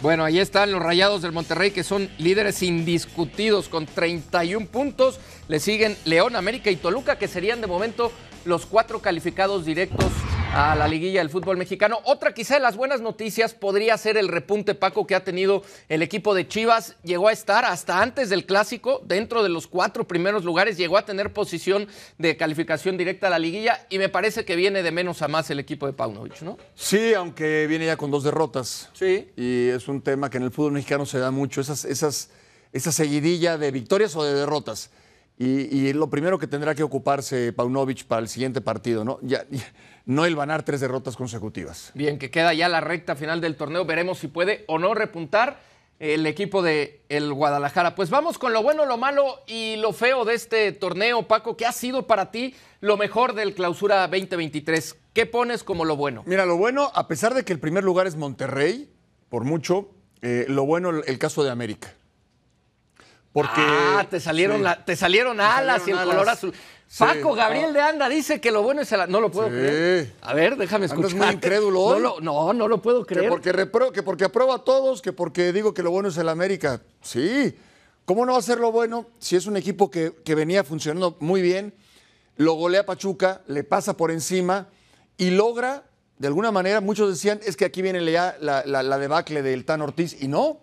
Bueno, ahí están los Rayados del Monterrey que son líderes indiscutidos con 31 puntos. Le siguen León, América y Toluca que serían de momento los cuatro calificados directos a la liguilla del fútbol mexicano. Otra quizá de las buenas noticias podría ser el repunte Paco que ha tenido el equipo de Chivas. Llegó a estar hasta antes del clásico, dentro de los cuatro primeros lugares, llegó a tener posición de calificación directa a la liguilla y me parece que viene de menos a más el equipo de Paunovic, ¿no? Sí, aunque viene ya con dos derrotas. Sí. Y es un tema que en el fútbol mexicano se da mucho, esas, esas, esa seguidilla de victorias o de derrotas. Y, lo primero que tendrá que ocuparse Paunovic para el siguiente partido, ¿no? ya, no el ganar tres derrotas consecutivas. Bien, que queda ya la recta final del torneo. Veremos si puede o no repuntar el equipo de el Guadalajara. Pues vamos con lo bueno, lo malo y lo feo de este torneo, Paco. ¿Qué ha sido para ti lo mejor del Clausura 2023? ¿Qué pones como lo bueno? Mira, lo bueno, a pesar de que el primer lugar es Monterrey, por mucho, eh, lo bueno el caso de América. Porque ah, te salieron, te salieron alas y el color azul. Paco ah. Gabriel de Anda dice que lo bueno es el... No lo puedo creer. A ver, déjame escuchar. muy incrédulo No, no, lo puedo creer. Que porque, porque aprueba a todos, que porque digo que lo bueno es el América. Sí. ¿Cómo no va a ser lo bueno si es un equipo que, venía funcionando muy bien, lo golea Pachuca, le pasa por encima y logra, de alguna manera, muchos decían, es que aquí viene ya la, la debacle del Tan Ortiz. Y no,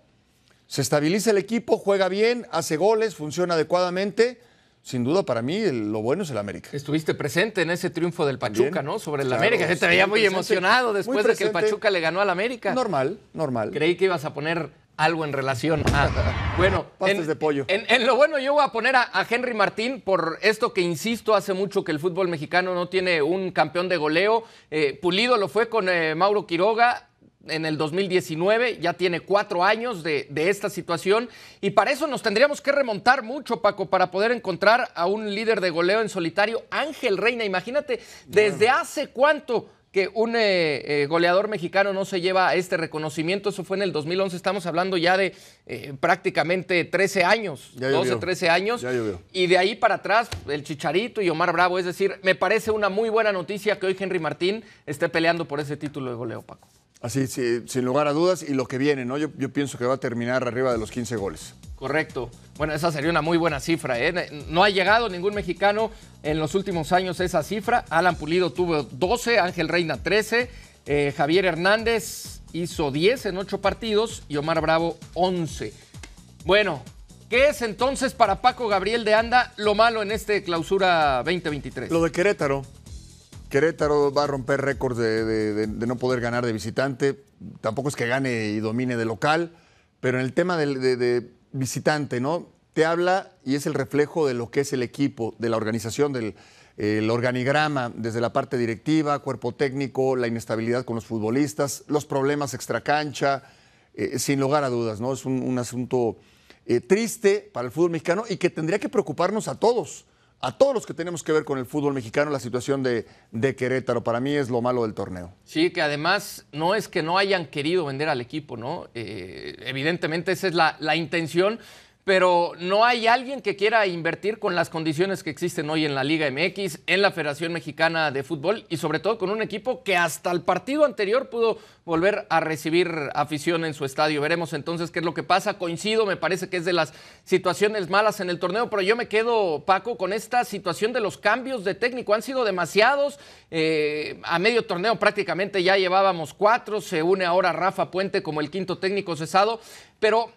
se estabiliza el equipo, juega bien, hace goles, funciona adecuadamente. Sin duda, para mí, lo bueno es el América. Estuviste presente en ese triunfo del Pachuca, ¿no? Sobre el América. Se te veía muy emocionado después de que el Pachuca le ganó al América. Normal, normal. Creí que ibas a poner algo en relación a. Bueno, en, de pollo. En, lo bueno, yo voy a poner a, Henry Martín por esto que insisto hace mucho que el fútbol mexicano no tiene un campeón de goleo. Eh, Pulido lo fue con eh, Mauro Quiroga en el 2019, ya tiene cuatro años de, esta situación y para eso nos tendríamos que remontar mucho, Paco, para poder encontrar a un líder de goleo en solitario, Ángel Reina. Imagínate, ¿desde hace cuánto que un eh, eh, goleador mexicano no se lleva este reconocimiento. Eso fue en el 2011, estamos hablando ya de eh, prácticamente 13 años, ya 12, 13 años. y de ahí para atrás, el Chicharito y Omar Bravo. Es decir, me parece una muy buena noticia que hoy Henry Martín esté peleando por ese título de goleo, Paco. Así, sin lugar a dudas, y lo que viene, ¿no? Yo, pienso que va a terminar arriba de los 15 goles. Correcto. Bueno, esa sería una muy buena cifra. ¿eh? No ha llegado ningún mexicano en los últimos años esa cifra. Alan Pulido tuvo 12, Ángel Reina 13, eh, Javier Hernández hizo 10 en 8 partidos y Omar Bravo 11. Bueno, ¿Qué es entonces para Paco Gabriel de Anda lo malo en este clausura 2023? Lo de Querétaro. Querétaro va a romper récords de, no poder ganar de visitante. Tampoco es que gane y domine de local, pero en el tema de, visitante, ¿no? Te habla y es el reflejo de lo que es el equipo, de la organización, del organigrama, desde la parte directiva, cuerpo técnico, la inestabilidad con los futbolistas, los problemas extracancha, eh, sin lugar a dudas, ¿no? Es un, asunto eh, triste para el fútbol mexicano y que tendría que preocuparnos a todos a todos los que tenemos que ver con el fútbol mexicano la situación de, Querétaro. Para mí es lo malo del torneo. Sí, que además no es que no hayan querido vender al equipo, ¿no? Eh, evidentemente esa es la intención, pero no hay alguien que quiera invertir con las condiciones que existen hoy en la Liga MX, en la Federación Mexicana de Fútbol y sobre todo con un equipo que hasta el partido anterior pudo volver a recibir afición en su estadio. Veremos entonces qué es lo que pasa. Coincido, me parece que es de las situaciones malas en el torneo, pero yo me quedo, Paco, con esta situación de los cambios de técnico. Han sido demasiados. Eh, a medio torneo prácticamente ya llevábamos cuatro. Se une ahora Rafa Puente como el quinto técnico cesado, pero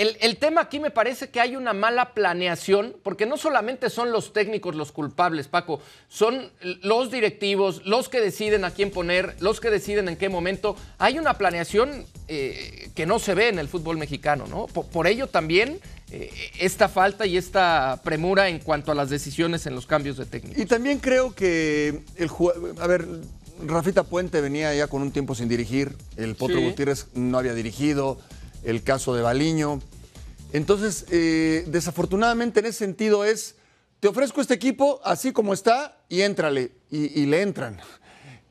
el, tema aquí me parece que hay una mala planeación, porque no solamente son los técnicos los culpables, Paco, son los directivos, los que deciden a quién poner, los que deciden en qué momento. Hay una planeación eh, que no se ve en el fútbol mexicano, ¿no? Por, ello también eh, esta falta y esta premura en cuanto a las decisiones en los cambios de técnico. Y también creo que el a ver, Rafita Puente venía ya con un tiempo sin dirigir, el Potro Gutiérrez no había dirigido, el caso de Baliño. Entonces, eh, desafortunadamente en ese sentido es, te ofrezco este equipo así como está y éntrale, y, le entran.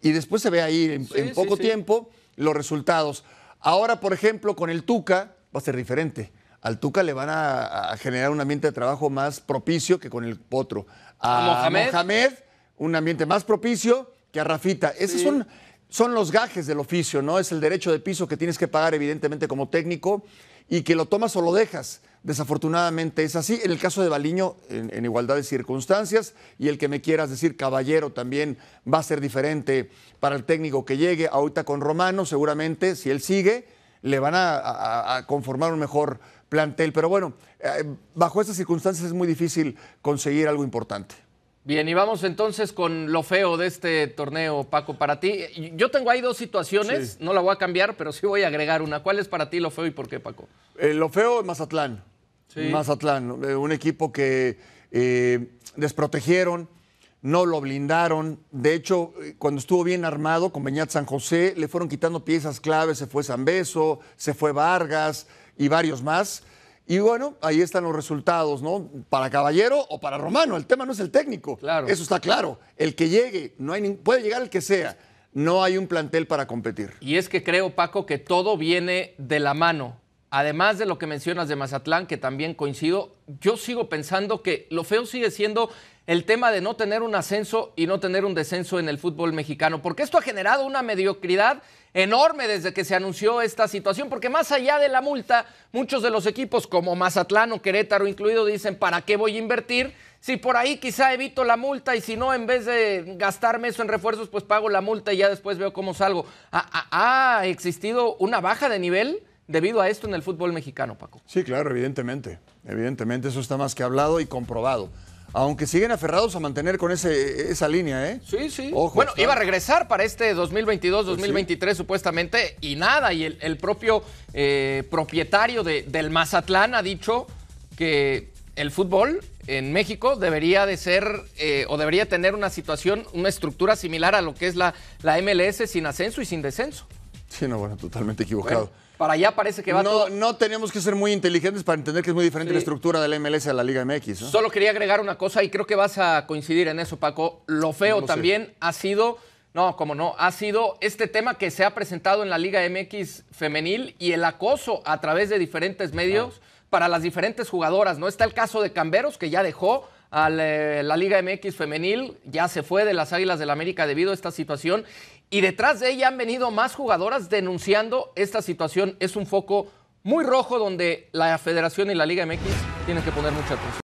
Y después se ve ahí en, poco tiempo los resultados. Ahora, por ejemplo, con el Tuca va a ser diferente. Al Tuca le van a, generar un ambiente de trabajo más propicio que con el Potro. A, Mohamed? un ambiente más propicio que a Rafita. Ese es un son los gajes del oficio, ¿no? Es el derecho de piso que tienes que pagar, evidentemente, como técnico y que lo tomas o lo dejas. Desafortunadamente es así. En el caso de Baliño, en, igualdad de circunstancias, y el que me quieras decir caballero también va a ser diferente para el técnico que llegue. Ahorita con Romano, seguramente, si él sigue, le van a, conformar un mejor plantel. Pero bueno, eh, bajo estas circunstancias es muy difícil conseguir algo importante. Bien, y vamos entonces con lo feo de este torneo, Paco, para ti. Yo tengo ahí dos situaciones, no la voy a cambiar, pero sí voy a agregar una. ¿Cuál es para ti lo feo y por qué, Paco? Eh, lo feo, es Mazatlán. Mazatlán, eh, un equipo que eh, desprotegieron, no lo blindaron. De hecho, cuando estuvo bien armado con Beñat San José, le fueron quitando piezas claves, se fue San Beso, se fue Vargas y varios más. Y bueno, ahí están los resultados, ¿no? Para Caballero o para Romano. El tema no es el técnico. Claro. Eso está claro. El que llegue, no hay puede llegar el que sea. No hay un plantel para competir. Y es que creo, Paco, que todo viene de la mano además de lo que mencionas de Mazatlán, que también coincido, yo sigo pensando que lo feo sigue siendo el tema de no tener un ascenso y no tener un descenso en el fútbol mexicano, porque esto ha generado una mediocridad enorme desde que se anunció esta situación, porque más allá de la multa, muchos de los equipos como Mazatlán o Querétaro incluido dicen, ¿para qué voy a invertir? Si por ahí quizá evito la multa y si no, en vez de gastarme eso en refuerzos, pues pago la multa y ya después veo cómo salgo. Ah, ah, ¿Ha, existido una baja de nivel? debido a esto en el fútbol mexicano, Paco. Sí, claro, evidentemente. Evidentemente, eso está más que hablado y comprobado. Aunque siguen aferrados a mantener con ese, esa línea, ¿eh? Sí, sí. bueno, iba a regresar para este 2022-2023 pues supuestamente y nada. Y el, propio eh, propietario del Mazatlán ha dicho que el fútbol en México debería de ser eh, o debería tener una situación, una estructura similar a lo que es la, la MLS sin ascenso y sin descenso. Sí, no, bueno, totalmente equivocado. Para allá parece que va no, todo. No tenemos que ser muy inteligentes para entender que es muy diferente la estructura de la MLS a la Liga MX. Solo quería agregar una cosa y creo que vas a coincidir en eso, Paco. Lo feo también ha sido, no, como no, ha sido este tema que se ha presentado en la Liga MX femenil y el acoso a través de diferentes medios para las diferentes jugadoras. No está el caso de Camberos, que ya dejó a eh, la, Liga MX femenil, ya se fue de las Águilas del la América debido a esta situación y detrás de ella han venido más jugadoras denunciando esta situación. Es un foco muy rojo donde la Federación y la Liga MX tienen que poner mucha atención.